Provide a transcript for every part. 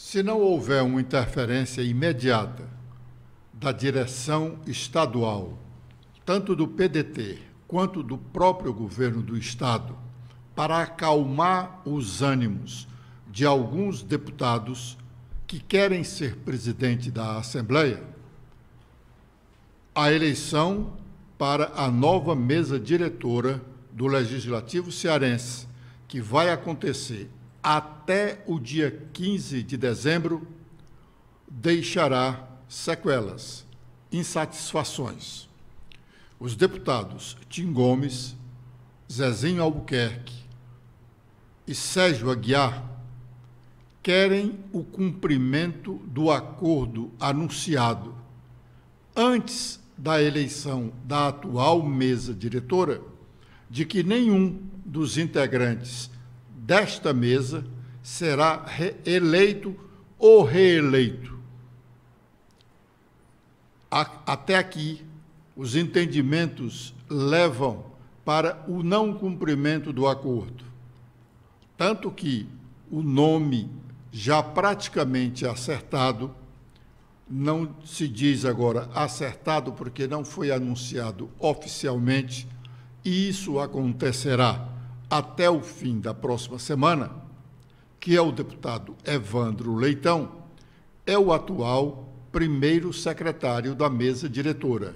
Se não houver uma interferência imediata da direção estadual, tanto do PDT quanto do próprio governo do Estado, para acalmar os ânimos de alguns deputados que querem ser presidente da Assembleia, a eleição para a nova mesa diretora do Legislativo Cearense, que vai acontecer até o dia 15 de dezembro, deixará sequelas, insatisfações. Os deputados Tim Gomes, Zezinho Albuquerque e Sérgio Aguiar querem o cumprimento do acordo anunciado antes da eleição da atual mesa diretora de que nenhum dos integrantes desta mesa será eleito ou reeleito. Até aqui, os entendimentos levam para o não cumprimento do acordo. Tanto que o nome já praticamente acertado, não se diz agora acertado porque não foi anunciado oficialmente, e isso acontecerá até o fim da próxima semana, que é o deputado Evandro Leitão, é o atual primeiro secretário da mesa diretora.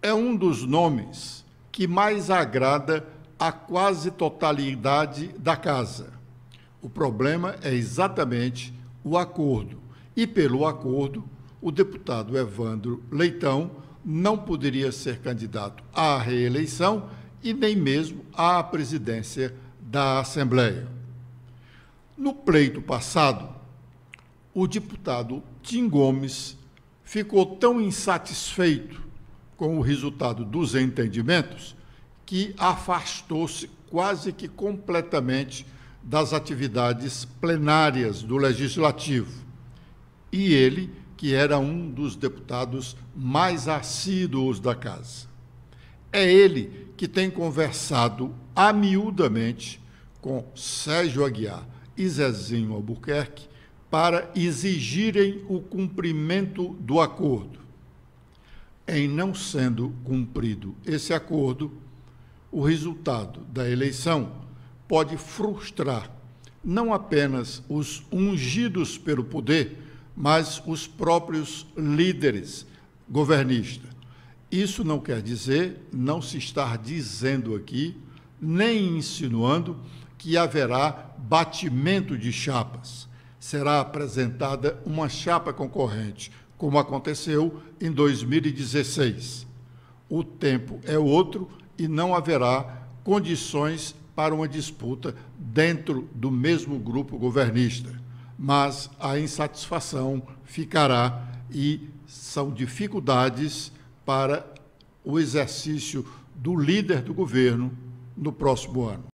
É um dos nomes que mais agrada a quase totalidade da casa. O problema é exatamente o acordo. E pelo acordo, o deputado Evandro Leitão não poderia ser candidato à reeleição e nem mesmo à presidência da Assembleia. No pleito passado, o deputado Tim Gomes ficou tão insatisfeito com o resultado dos entendimentos que afastou-se quase que completamente das atividades plenárias do Legislativo. E ele, que era um dos deputados mais assíduos da casa. É ele que tem conversado amiudamente com Sérgio Aguiar e Zezinho Albuquerque para exigirem o cumprimento do acordo. Em não sendo cumprido esse acordo, o resultado da eleição pode frustrar não apenas os ungidos pelo poder, mas os próprios líderes governistas. Isso não quer dizer, não se estar dizendo aqui, nem insinuando, que haverá batimento de chapas. Será apresentada uma chapa concorrente, como aconteceu em 2016. O tempo é outro e não haverá condições para uma disputa dentro do mesmo grupo governista. Mas a insatisfação ficará e são dificuldades para o exercício do líder do governo no próximo ano.